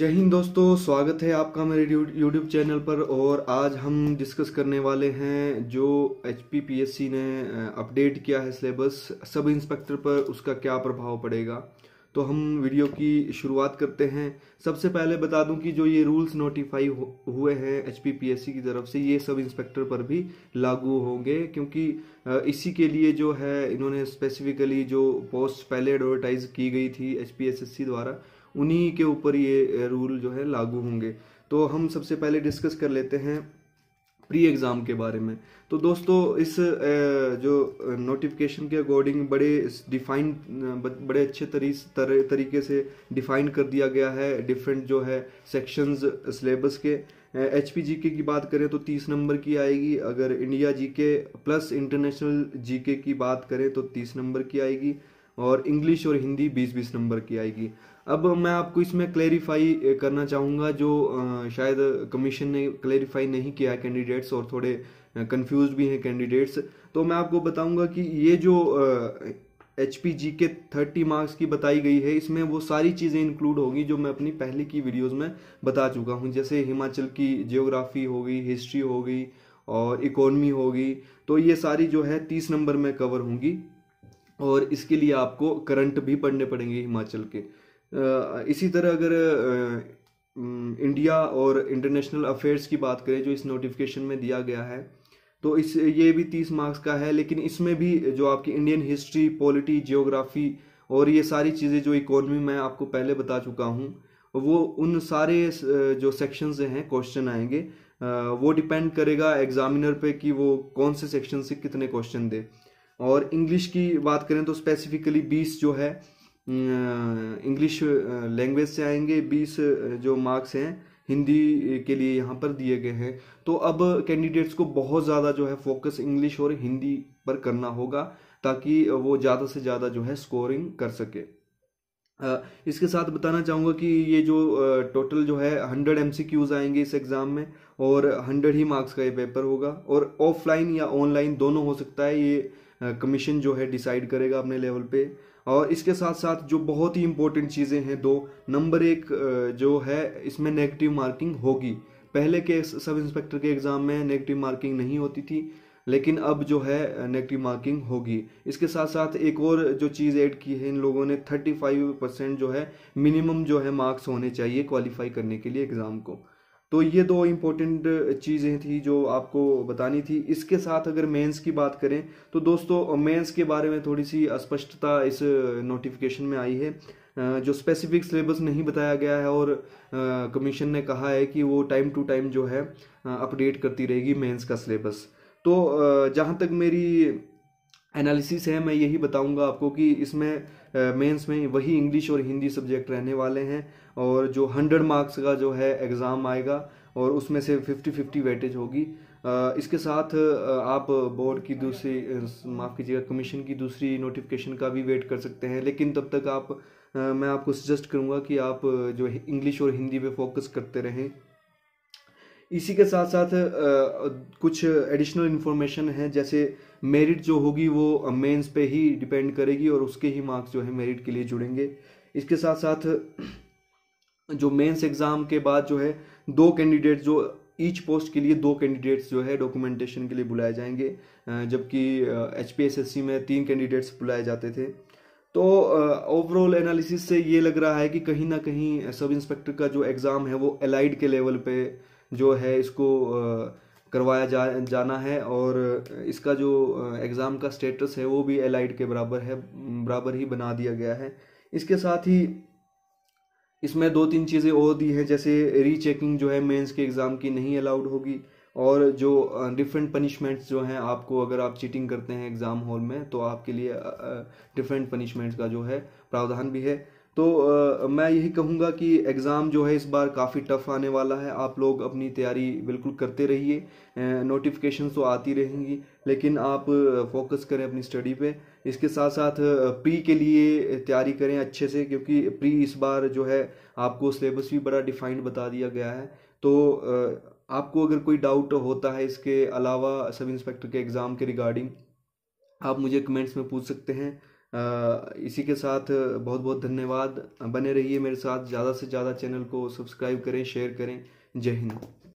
जय हिंद दोस्तों स्वागत है आपका मेरे यूट्यूब चैनल पर और आज हम डिस्कस करने वाले हैं जो एच पी ने अपडेट किया है सिलेबस सब इंस्पेक्टर पर उसका क्या प्रभाव पड़ेगा तो हम वीडियो की शुरुआत करते हैं सबसे पहले बता दूं कि जो ये रूल्स नोटिफाई हुए हैं एच की तरफ से ये सब इंस्पेक्टर पर भी लागू होंगे क्योंकि इसी के लिए जो है इन्होंने स्पेसिफिकली जो पोस्ट पहले एडवर्टाइज की गई थी एच द्वारा उन्हीं के ऊपर ये रूल जो है लागू होंगे तो हम सबसे पहले डिस्कस कर लेते हैं प्री एग्ज़ाम के बारे में तो दोस्तों इस जो नोटिफिकेशन के अकॉर्डिंग बड़े डिफाइन बड़े अच्छे तरी, तर, तरीके से डिफाइन कर दिया गया है डिफरेंट जो है सेक्शंस सिलेबस के एच पी जी के की बात करें तो तीस नंबर की आएगी अगर इंडिया जी के प्लस इंटरनेशनल जी के की बात करें तो तीस नंबर की आएगी और इंग्लिश और हिंदी बीस बीस नंबर की आएगी अब मैं आपको इसमें क्लेरिफाई करना चाहूँगा जो शायद कमीशन ने क्लेरिफाई नहीं किया कैंडिडेट्स और थोड़े कंफ्यूज भी हैं कैंडिडेट्स तो मैं आपको बताऊँगा कि ये जो एच पी जी के थर्टी मार्क्स की बताई गई है इसमें वो सारी चीज़ें इंक्लूड होगी जो मैं अपनी पहले की वीडियोस में बता चुका हूँ जैसे हिमाचल की जियोग्राफी हो गई हिस्ट्री हो गई और इकोनमी होगी तो ये सारी जो है तीस नंबर में कवर होंगी और इसके लिए आपको करंट भी पढ़ने पड़ेंगे हिमाचल के इसी तरह अगर इंडिया और इंटरनेशनल अफेयर्स की बात करें जो इस नोटिफिकेशन में दिया गया है तो इस ये भी तीस मार्क्स का है लेकिन इसमें भी जो आपकी इंडियन हिस्ट्री पॉलिटी जियोग्राफी और ये सारी चीज़ें जो इकोनॉमी मैं आपको पहले बता चुका हूँ वो उन सारे जो सेक्शंस हैं क्वेश्चन आएंगे वो डिपेंड करेगा एग्जामिनर पे कि वो कौन से सेक्शन से कितने क्वेश्चन दे और इंग्लिश की बात करें तो स्पेसिफिकली बीस जो है इंग्लिश लैंग्वेज से आएंगे बीस जो मार्क्स हैं हिंदी के लिए यहाँ पर दिए गए हैं तो अब कैंडिडेट्स को बहुत ज़्यादा जो है फोकस इंग्लिश और हिंदी पर करना होगा ताकि वो ज़्यादा से ज़्यादा जो है स्कोरिंग कर सके इसके साथ बताना चाहूँगा कि ये जो टोटल जो है हंड्रेड एम क्यूज़ आएंगे इस एग्ज़ाम में और हंड्रेड ही मार्क्स का ये पेपर होगा और ऑफलाइन या ऑनलाइन दोनों हो सकता है ये कमीशन जो है डिसाइड करेगा अपने लेवल पे और इसके साथ साथ जो बहुत ही इंपॉर्टेंट चीज़ें हैं दो नंबर एक जो है इसमें नेगेटिव मार्किंग होगी पहले के सब इंस्पेक्टर के एग्ज़ाम में नेगेटिव मार्किंग नहीं होती थी लेकिन अब जो है नेगेटिव मार्किंग होगी इसके साथ साथ एक और जो चीज़ ऐड की है इन लोगों ने थर्टी फाइव परसेंट जो है मिनिमम जो है मार्क्स होने चाहिए क्वालिफाई करने के लिए एग्ज़ाम को तो ये दो इम्पोर्टेंट चीज़ें थी जो आपको बतानी थी इसके साथ अगर मेंस की बात करें तो दोस्तों मेंस के बारे में थोड़ी सी अस्पष्टता इस नोटिफिकेशन में आई है जो स्पेसिफिक सिलेबस नहीं बताया गया है और कमीशन ने कहा है कि वो टाइम टू टाइम जो है अपडेट करती रहेगी मेंस का सिलेबस तो जहाँ तक मेरी एनालिसिस है मैं यही बताऊंगा आपको कि इसमें मेंस में वही इंग्लिश और हिंदी सब्जेक्ट रहने वाले हैं और जो हंड्रेड मार्क्स का जो है एग्ज़ाम आएगा और उसमें से फिफ्टी फिफ्टी वेटेज होगी इसके साथ आप बोर्ड की दूसरी माफ़ कीजिएगा कमीशन की दूसरी नोटिफिकेशन का भी वेट कर सकते हैं लेकिन तब तक आप मैं आपको सजेस्ट करूँगा कि आप जो इंग्लिश और हिंदी पे फोकस करते रहें इसी के साथ साथ कुछ एडिशनल इन्फॉर्मेशन है जैसे मेरिट जो होगी वो मेंस पे ही डिपेंड करेगी और उसके ही मार्क्स जो है मेरिट के लिए जुड़ेंगे इसके साथ साथ जो मेंस एग्ज़ाम के बाद जो है दो कैंडिडेट जो ईच पोस्ट के लिए दो कैंडिडेट्स जो है डॉक्यूमेंटेशन के लिए बुलाए जाएंगे जबकि एच में तीन कैंडिडेट्स बुलाए जाते थे तो ओवरऑल एनालिसिस से ये लग रहा है कि कहीं ना कहीं सब इंस्पेक्टर का जो एग्ज़ाम है वो एलाइड के लेवल पे जो है इसको करवाया जा जाना है और इसका जो एग्ज़ाम का स्टेटस है वो भी एलाइड के बराबर है बराबर ही बना दिया गया है इसके साथ ही इसमें दो तीन चीज़ें और दी हैं जैसे रीचेकिंग जो है मेंस के एग्ज़ाम की नहीं अलाउड होगी और जो डिफरेंट पनिशमेंट्स जो हैं आपको अगर आप चीटिंग करते हैं एग्ज़ाम हॉल में तो आपके लिए डिफरेंट पनिशमेंट्स का जो है प्रावधान भी है तो आ, मैं यही कहूँगा कि एग्ज़ाम जो है इस बार काफ़ी टफ आने वाला है आप लोग अपनी तैयारी बिल्कुल करते रहिए नोटिफिकेशन तो आती रहेंगी लेकिन आप फोकस करें अपनी स्टडी पे इसके साथ साथ प्री के लिए तैयारी करें अच्छे से क्योंकि प्री इस बार जो है आपको सिलेबस भी बड़ा डिफाइंड बता दिया गया है तो आपको अगर कोई डाउट होता है इसके अलावा सब इंस्पेक्टर के एग्ज़ाम के रिगार्डिंग आप मुझे कमेंट्स में पूछ सकते हैं इसी के साथ बहुत बहुत धन्यवाद बने रहिए मेरे साथ ज़्यादा से ज़्यादा चैनल को सब्सक्राइब करें शेयर करें जय हिंद